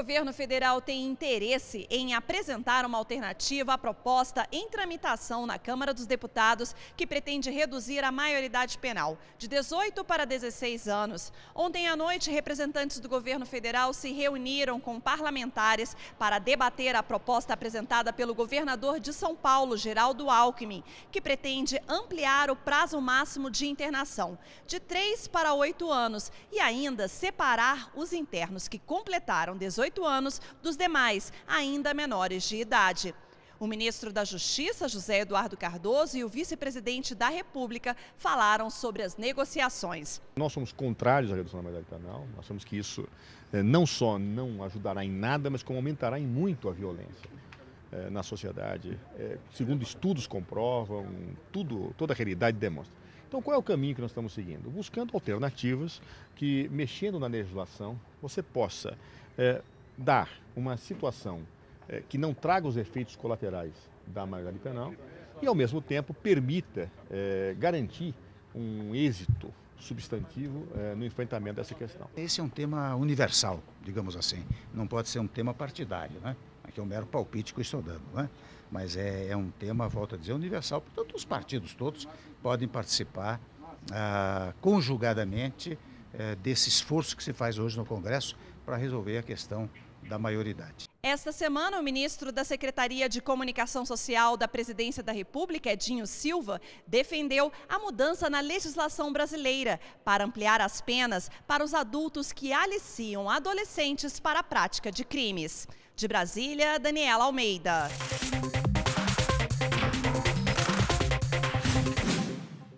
governo federal tem interesse em apresentar uma alternativa à proposta em tramitação na Câmara dos Deputados que pretende reduzir a maioridade penal de 18 para 16 anos. Ontem à noite, representantes do governo federal se reuniram com parlamentares para debater a proposta apresentada pelo governador de São Paulo, Geraldo Alckmin, que pretende ampliar o prazo máximo de internação de 3 para 8 anos e ainda separar os internos que completaram 18 18 anos dos demais, ainda menores de idade. O ministro da Justiça, José Eduardo Cardoso, e o vice-presidente da República falaram sobre as negociações. Nós somos contrários à redução da maioridade penal, nós achamos que isso eh, não só não ajudará em nada, mas como aumentará em muito a violência eh, na sociedade. Eh, segundo estudos comprovam, tudo, toda a realidade demonstra. Então, qual é o caminho que nós estamos seguindo? Buscando alternativas que, mexendo na legislação, você possa dar uma situação é, que não traga os efeitos colaterais da maioridade penal e, ao mesmo tempo, permita é, garantir um êxito substantivo é, no enfrentamento dessa questão. Esse é um tema universal, digamos assim. Não pode ser um tema partidário, né? Aqui é um mero palpite que eu estou dando, né? Mas é, é um tema, volto a dizer, universal. Portanto, os partidos todos podem participar ah, conjugadamente eh, desse esforço que se faz hoje no Congresso para resolver a questão da maioridade. Esta semana, o ministro da Secretaria de Comunicação Social da Presidência da República, Edinho Silva, defendeu a mudança na legislação brasileira para ampliar as penas para os adultos que aliciam adolescentes para a prática de crimes. De Brasília, Daniela Almeida.